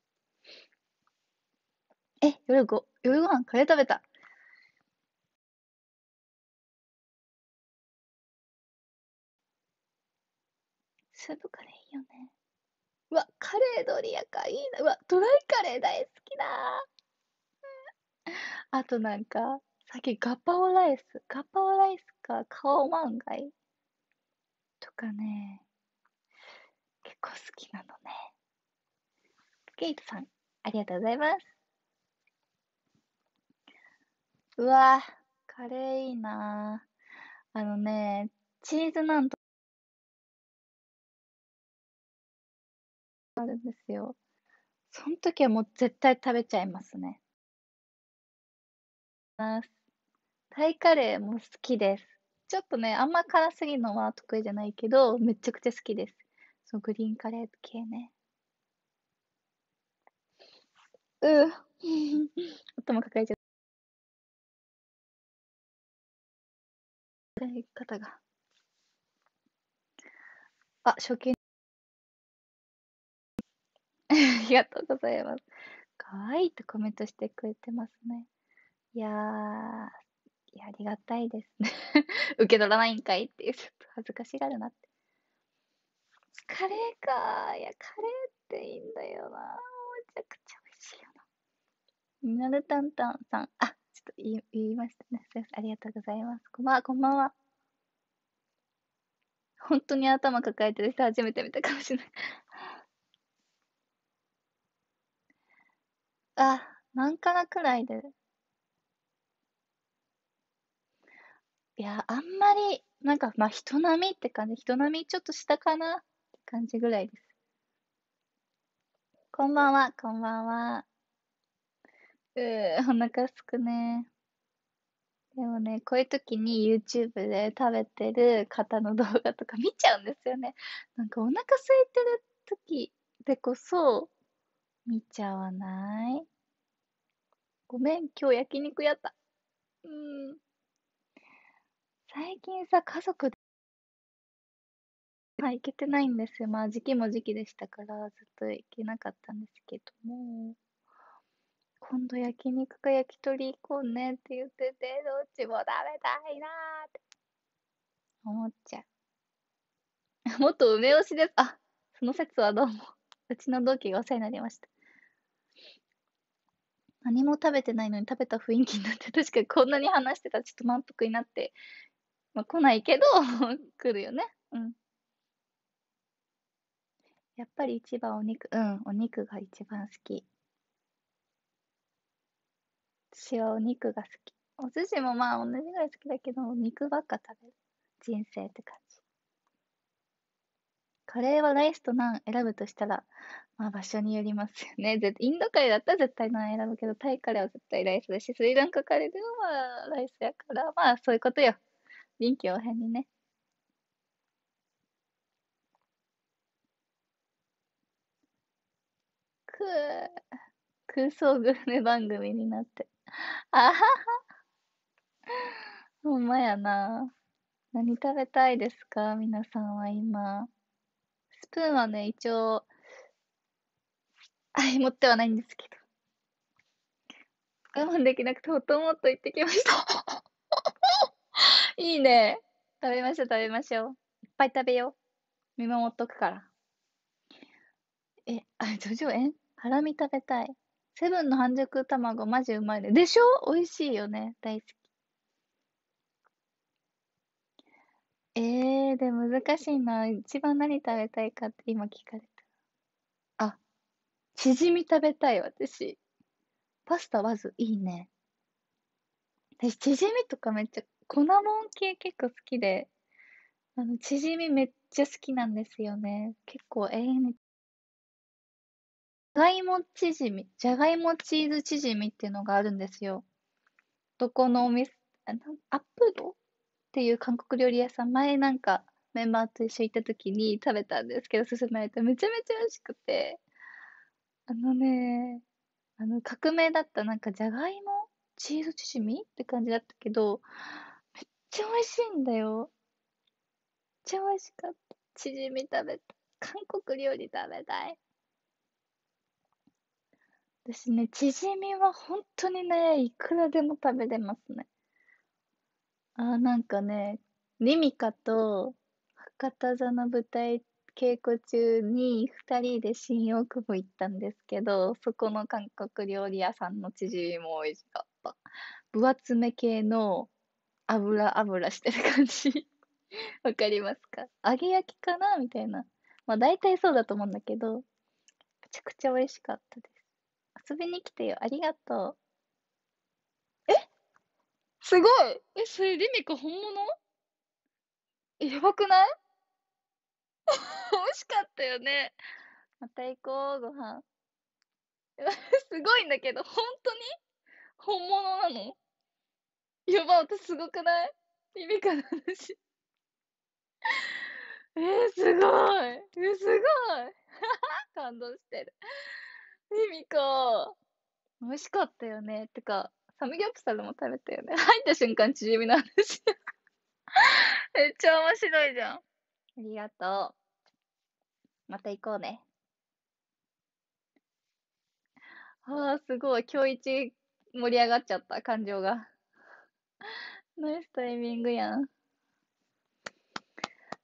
え、夜ご、夜ご飯カレー食べた。スープカレーいいよね。うわ、カレードリアか、いいな。うわ、ドライカレー大好きだ。あとなんか、さっきガパオライス、ガパオライスか、カオマンガイとかね、結構好きなのね。スケイトさん、ありがとうございます。うわ、カレーいいなあのね、チーズなんとあるんですよ。そん時はもう絶対食べちゃいますね。タイカレーも好きです。ちょっとね、あんま辛すぎるのは得意じゃないけど、めちゃくちゃ好きです。そのグリーンカレー系ね。う 頭抱えちゃう。使い方が。あ、初見。ありがとうございます。かわいいとコメントしてくれてますね。いやー、いやありがたいですね 受け取らないんかいっていう、ちょっと恥ずかしがるなって。カレーかいや、カレーっていいんだよなめちゃくちゃ美味しいよな。ミナルタンタンさん。あ、と言い言いましたね。すいません。ありがとうございます。こんばんは、こんばんは。本当に頭抱えてる人初めて見たかもしれないあ、何かなくらいで。いや、あんまり、なんか、まあ、人並みって感じ。人並みちょっと下かなって感じぐらいです。こんばんは、こんばんは。うん、お腹すくね。でもね、こういう時に YouTube で食べてる方の動画とか見ちゃうんですよね。なんかお腹空いてる時でこそ見ちゃわないごめん、今日焼肉やった。うん。最近さ、家族で、まあ、行けてないんですよ。まあ、時期も時期でしたから、ずっと行けなかったんですけども。今度焼肉か焼き鳥行こうねって言ってて、どっちも食べたいなーって思っちゃう。もっと梅干しです。あ、その説はどうも。うちの同期がお世話になりました。何も食べてないのに食べた雰囲気になって、確かにこんなに話してたらちょっと満腹になって、まあ来ないけど 来るよね。うん。やっぱり一番お肉、うん、お肉が一番好き。塩お肉が好き。お寿司もまあ同じぐらい好きだけど、肉ばっか食べる。人生って感じ。カレーはライスとナン選ぶとしたら、まあ場所によりますよね。インドカレーだったら絶対ナン選ぶけど、タイカレーは絶対ライスだし、スリランカカレーでもまあライスやから、まあそういうことよ。臨機応変にね。くー。空想グルメ番組になって。あはは。ほんまやな。何食べたいですか皆さんは今。スプーンはね、一応、あ持ってはないんですけど。我慢できなくて、ほともっと行ってきました いいね。食べましょう、食べましょう。いっぱい食べよう。見守っとくから。え、あ、叙々苑ハラミ食べたい。セブンの半熟卵マジうまいね。でしょ美味しいよね。大好き。えー、で、難しいな。一番何食べたいかって今聞かれた。あ、チヂミ食べたい、私。パスタまず、いいね。私、チヂミとかめっちゃ、粉もん系結構好きで、あの、チヂミめっちゃ好きなんですよね。結構永遠にがいもチヂミ、じゃがいもチーズチヂミっていうのがあるんですよ。どこのお店、アップルっていう韓国料理屋さん、前なんかメンバーと一緒行った時に食べたんですけど、勧められてめちゃめちゃ美味しくて、あのね、あの革命だったなんかじゃがいもチーズチヂミって感じだったけど、めっちゃ美味しいんだよ。めっちゃ美味しかった。チヂミ食べた。韓国料理食べたい。私ね、チヂミは本当にね、いくらでも食べれますね。あー、なんかね、リミカと博多座の舞台稽古中に2人で新大久保行ったんですけど、そこの韓国料理屋さんのチヂミも美味しかった。分厚め系の油油してる感じ。わかりますか揚げ焼きかなみたいな。まあ大体そうだと思うんだけど、めちゃくちゃ美味しかったです。遊びに来てよ。ありがとう。えすごいえ、それ、リミコ本物やばくない惜 しかったよね。また行こう、ご飯。すごいんだけど、本当に本物なのやば、私すごくないリミカの話。えー、すごいえー、すごい 感動してる。エミか。美味しかったよね。てか、サムギョプサルも食べたよね。入った瞬間、縮みの話。めっちゃ面白いじゃん。ありがとう。また行こうね。ああ、すごい。今日一盛り上がっちゃった、感情が。ナイスタイミングやん。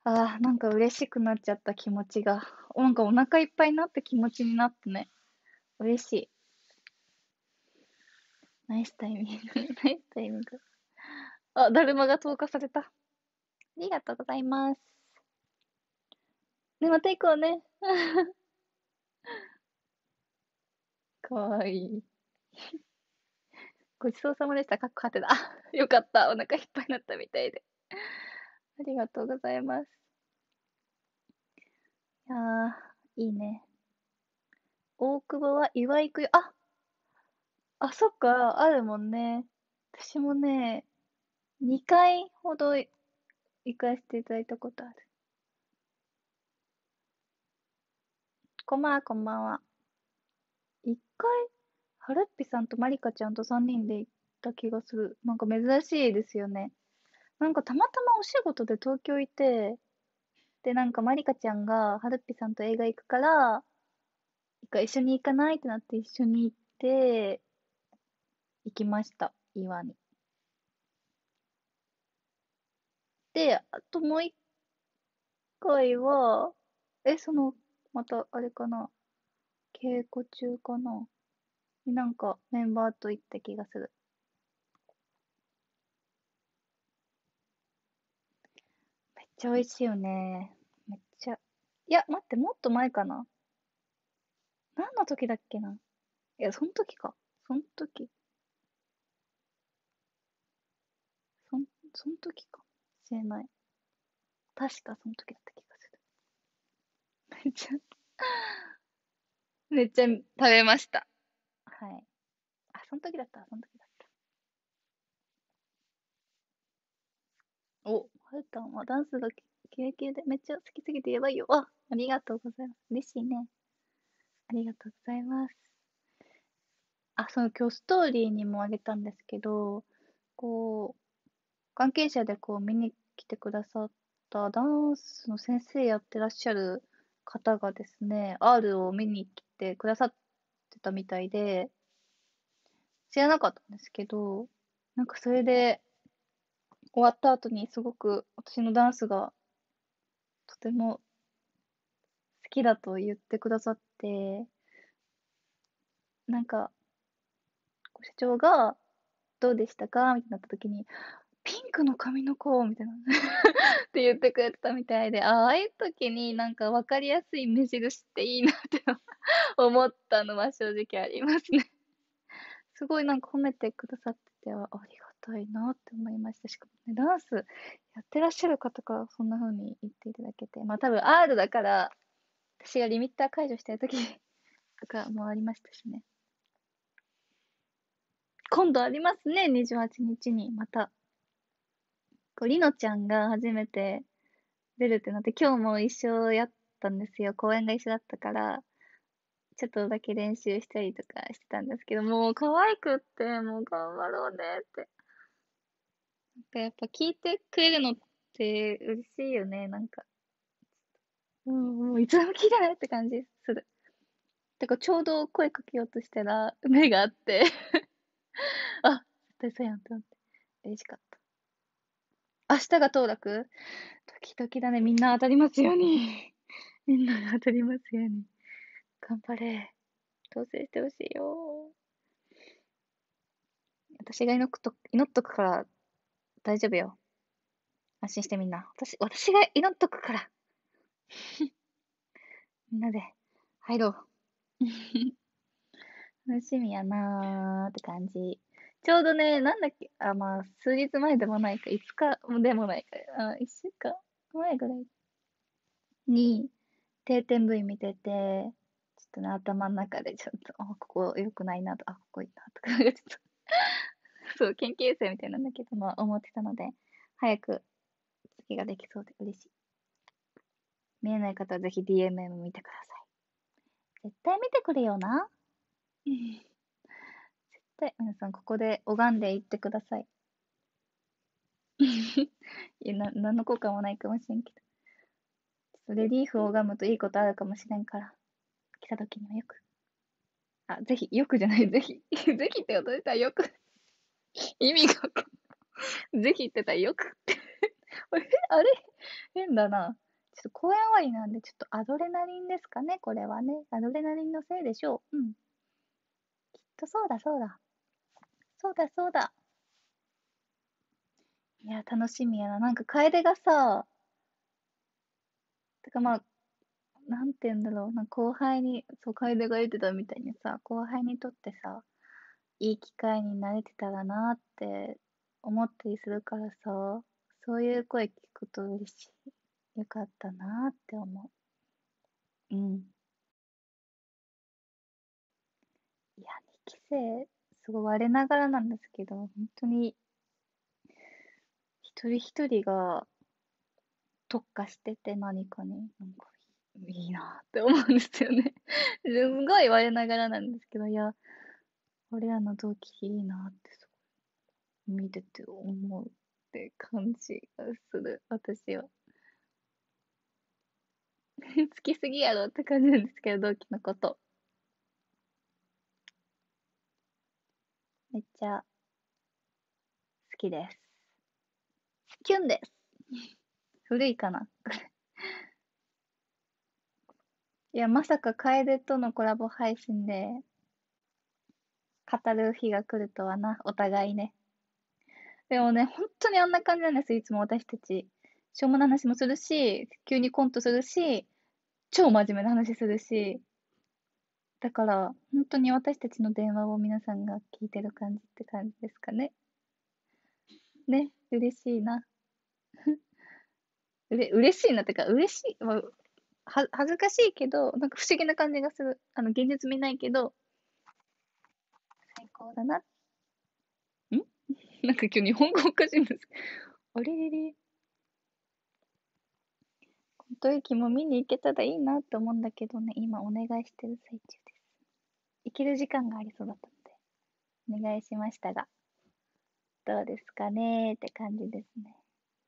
ああ、なんか嬉しくなっちゃった気持ちが。なんかお腹いっぱいになった気持ちになったね。嬉しい。ナイスタイミング。ナイスタイミング。あ、だるまが投下された。ありがとうございます。ね、また行こうね。かわいい。ごちそうさまでした。かっこはてだ。よかった。お腹いっぱいになったみたいで。ありがとうございます。いやー、いいね。大久保は岩井行くよ。あ、あ、そっか、あるもんね。私もね、2回ほど行かせていただいたことある。こんばんは、こんばんは。一回、はるっぴさんとまりかちゃんと3人で行った気がする。なんか珍しいですよね。なんかたまたまお仕事で東京いて、で、なんかまりかちゃんがはるっぴさんと映画行くから、一緒に行かないってなって一緒に行って、行きました、岩に。で、あともう一回は、え、その、またあれかな、稽古中かな、なんかメンバーと行った気がする。めっちゃ美味しいよね。めっちゃ。いや、待って、もっと前かな。何の時だっけないや、その時か。その時。そん、その時かもしれない。確かその時だった気がする。めっちゃ めっちゃ食べました。はい。あ、その時だった、その時だった。お、はるたんはダンスがキレキレでめっちゃ好きすぎてやばいよ。あ、ありがとうございます。嬉しいね。ありがとうございます。あ、そう、今日ストーリーにもあげたんですけど、こう、関係者でこう見に来てくださったダンスの先生やってらっしゃる方がですね、R を見に来てくださってたみたいで、知らなかったんですけど、なんかそれで終わった後にすごく私のダンスがとてもきだと言ってくださって、なんか、ご社長が、どうでしたかみたいになった時に、ピンクの髪の子みたいな って言ってくれてたみたいで、ああいう時になんか分かりやすい目印っていいなって思ったのは正直ありますね すごいなんか褒めてくださってて、ありがたいなって思いました。しかもね、ダンスやってらっしゃる方からそんな風に言っていただけて、まあ多分 R だから、私がリミッター解除してる時 とかもありましたしね。今度ありますね、28日に、また。こう、りのちゃんが初めて出るってなって、今日も一緒やったんですよ。公演が一緒だったから、ちょっとだけ練習したりとかしてたんですけど、もう可愛くって、もう頑張ろうねって。やっぱ聞いてくれるのって嬉しいよね、なんか。うん、もういつでも聞いてねって感じする。てか、ちょうど声かけようとしたら、目があって あ、絶対そうやんって思って、嬉しかった。明日が当落時々だね。みんな当たりますように。みんな当たりますように。頑張れ。当選してほしいよ。私が祈っと祈っとくから大丈夫よ。安心してみんな。私、私が祈っとくから。みんなで入ろう。楽しみやなーって感じ。ちょうどね、なんだっけ、あ、まあ、数日前でもないか、5日でもないか、あ1週間前ぐらいに、定点部位見てて、ちょっとね、頭の中でちょっと、あ、ここ良くないなと、あ、ここいいなとか、ちょっと そう、研究生みたいなんだけど、まあ、思ってたので、早く次ができそうで嬉しい。見えない方はぜひ DMM 見てください。絶対見てくれよな。絶対、皆さんここで拝んでいってください。いや、な、何の効果もないかもしれんけど。レリーフを拝むといいことあるかもしれんから、来た時にはよく。あ、ぜひ、よくじゃない、ぜひ。ぜひって音出たらよく。意味がぜひってたらよく あれ変だな。ちょっと公演終わりなんで、ちょっとアドレナリンですかね、これはね。アドレナリンのせいでしょう。うん。きっとそうだ、そうだ。そうだ、そうだ。いや、楽しみやな。なんか、楓がさ、てかまあ、なんて言うんだろう。な後輩に、そう、楓が言ってたみたいにさ、後輩にとってさ、いい機会になれてたらなって思ったりするからさ、そういう声聞くと嬉しい。よかったなって思ううんいや2期生すごい我ながらなんですけど本当に一人一人が特化してて何かねなんかいいなって思うんですよね すごい我ながらなんですけどいや俺らの同期いいなってすごい見てて思うって感じがする私は。好きすぎやろって感じなんですけど、同期のこと。めっちゃ好きです。キュンです。古いかないや、まさか楓とのコラボ配信で語る日が来るとはな、お互いね。でもね、本当にあんな感じなんですいつも私たち。しょうもない話もするし、急にコントするし、超真面目な話するし、だから、本当に私たちの電話を皆さんが聞いてる感じって感じですかね。ね、嬉しいな。うれ嬉しいなってか、嬉しい、まあは、恥ずかしいけど、なんか不思議な感じがする。あの、現実見ないけど、最高だな。ん なんか今日日本語おかしいんです。あれれれ。本当駅も見に行けたらいいなって思うんだけどね、今お願いしてる最中です。行ける時間がありそうだったので、お願いしましたが、どうですかねって感じですね。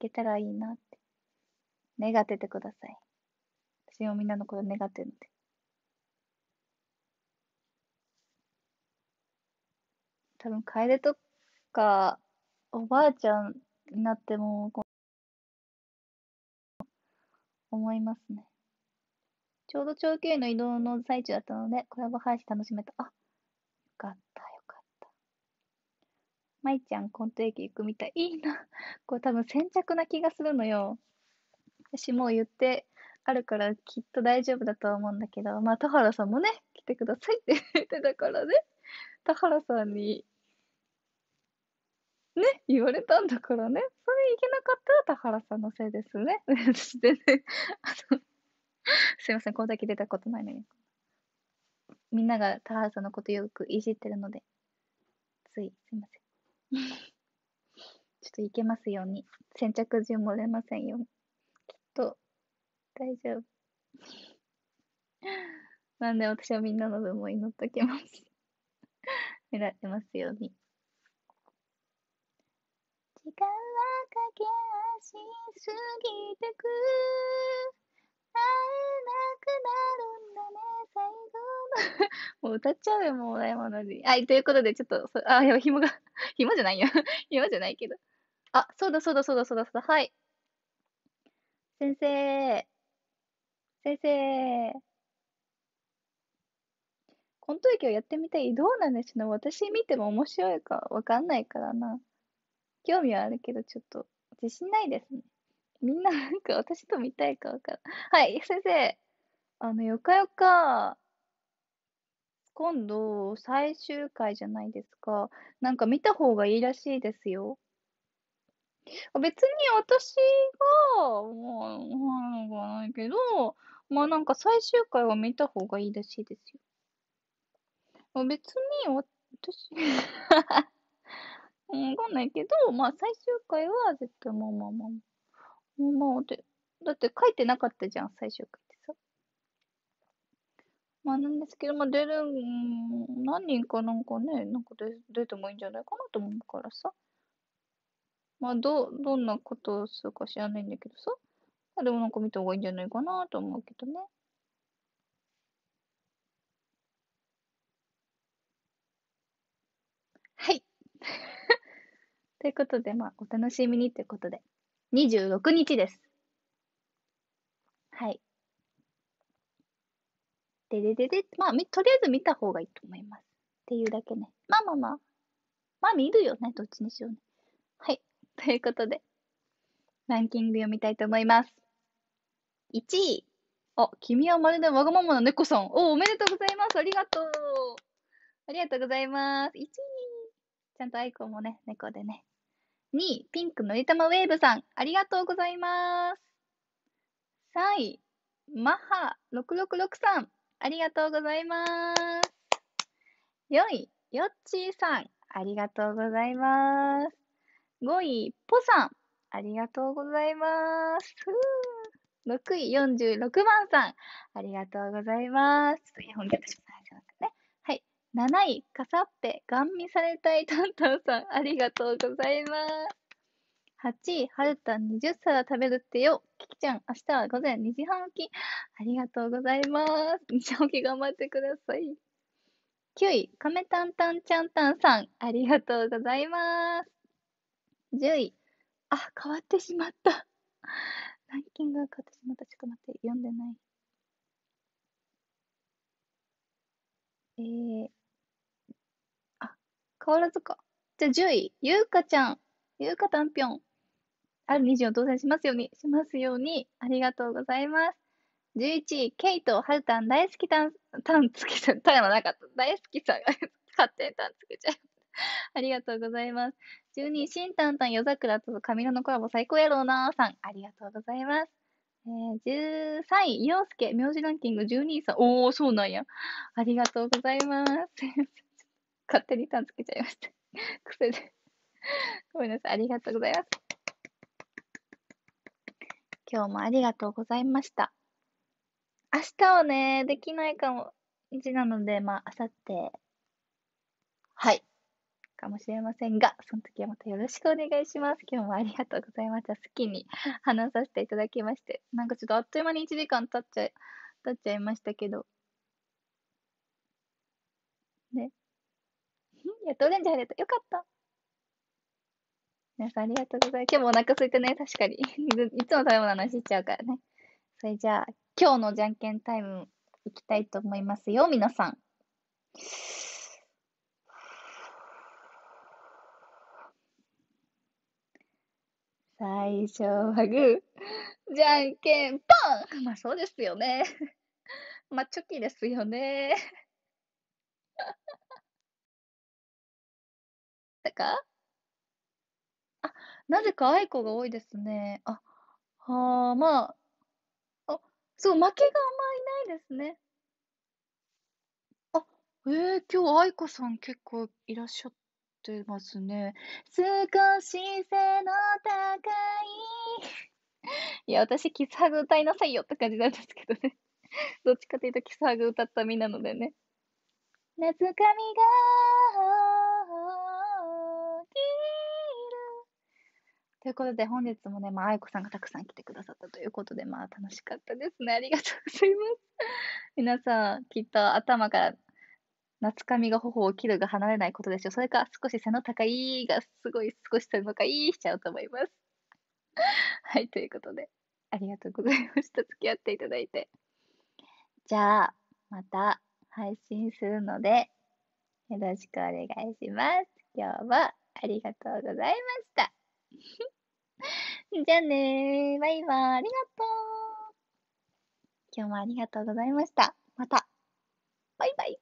行けたらいいなって。願っててください。私もみんなのこと願ってるので。多分、楓とか、おばあちゃんになっても、思いますね。ちょうど長距離の移動の最中だったので、コラボ配信楽しめた。あ、よかった、よかった。まいちゃん、コント駅行くみたい。いいな。これ多分先着な気がするのよ。私もう言ってあるからきっと大丈夫だとは思うんだけど、まあ、田原さんもね、来てくださいって言ってたからね。田原さんにね、言われたんだからね。それいけなかったら田原さんのせいですね。私全然、あの、すいません、こんだけ出たことないのに。みんなが田原さんのことよくいじってるので、つい、すいません。ちょっといけますように。先着順も出ませんよ。きっと、大丈夫。なんで私はみんなの分も祈っときます。狙ってますように。時間は駆け足過ぎてく会えなくなるんだね最後の もう歌っちゃうよもうい山のりはいということでちょっとあやばひもがも じゃないよも じゃないけどあそうだそうだそうだそうだそうだはい先生先生コント劇をやってみたいどうなんでしょう私見ても面白いかわかんないからな。興味はあるけど、ちょっと自信ないですね。みんななんか私と見たいかわからはい、先生。あの、よかよか、今度、最終回じゃないですか。なんか見た方がいいらしいですよ。別に私が、もう、なんないけど、まあなんか最終回は見た方がいいらしいですよ。別に、私、うん、わかんないけど、まあ最終回は絶対まあまあまあ。まあ、で、だって書いてなかったじゃん、最終回ってさ。まあなんですけど、まあ出る、うん、何人かなんかね、なんか出出てもいいんじゃないかなと思うからさ。まあど、どんなことをするか知らないんだけどさ。まあでもなんか見た方がいいんじゃないかなと思うけどね。はい。とことで、まあ、お楽しみにということで、26日です。はい。でででで、まあ、とりあえず見た方がいいと思います。っていうだけね。まあまあまあ。まあ見るよね、どっちにしようね。はい。ということで、ランキング読みたいと思います。1位。あ、君はまるでわがままな猫さん。お、おめでとうございます。ありがとう。ありがとうございます。1位。ちゃんとアイコンもね、猫でね。2位、ピンクのりたまウェーブさん、ありがとうございます。3位、マッハ666さん、ありがとうございます。4位、よっちーさん、ありがとうございます。5位、ぽさん、ありがとうございます。6位、46番さん、ありがとうございます。します。7位、かさっぺ、ガン見されたいタンタンさん、ありがとうございます。8位、はるたん20皿食べるってよ。ききちゃん、明日は午前2時半起き。ありがとうございます。2時半起き頑張ってください。9位、かめたんたんちゃんたんさん、ありがとうございます。10位、あ、変わってしまった。ランキングが変わってしまった。ちょっと待って、読んでない。えー、変わらずか。じゃあ10位、ゆうかちゃん。ゆうかたんぴょん。あ r 2を当選しますように、しますように。ありがとうございます。11位、ケイト、ハルタン、大好きたん、たんつけちゃう。タンなかった。大好きさんが 勝手にたんつけちゃう。ありがとうございます。12位、シンタンタン、くらとかみらのコラボ最高やろうなーさん。ありがとうございます。えー、13位、洋介、名字ランキング12位さん。おー、そうなんや。ありがとうございます。勝手にタンつけちゃいました。癖で。ごめんなさい。ありがとうございます。今日もありがとうございました。明日はね、できないかも。日なので、まあ、あさって、はい。かもしれませんが、その時はまたよろしくお願いします。今日もありがとうございました。好きに話させていただきまして。なんかちょっとあっという間に1時間経っちゃい、経っちゃいましたけど。ね。やっとオレンジ入れた。よかった。皆さんありがとうございます。今日もお腹空いてね、確かに。いつも食べ物の話しちゃうからね。それじゃあ、今日のじゃんけんタイムいきたいと思いますよ、皆さん。最初はグー、じゃんけんポンまあそうですよね。まあチョキですよね。たかあ、なぜか愛子が多いですね。あ、はあ、まあ。あ、そう、負けがあんまりないですね。あ、ええ今日愛子さん結構いらっしゃってますね。少し背の高い。いや、私、キスハグ歌いなさいよって感じなんですけどね どっちかというと、キスハグ歌った身なのでね。夏髪がということで、本日もね、まあ、愛子さんがたくさん来てくださったということで、まあ、楽しかったですね。ありがとうございます。皆さん、きっと頭から夏髪が頬を切るが離れないことでしょう。それか、少し背の高いが、すごい、少し背の高いしちゃうと思います。はい、ということで、ありがとうございました。付き合っていただいて。じゃあ、また配信するので、よろしくお願いします。今日はありがとうございました。じゃあねバイバイ。ありがとう。今日もありがとうございました。また。バイバイ。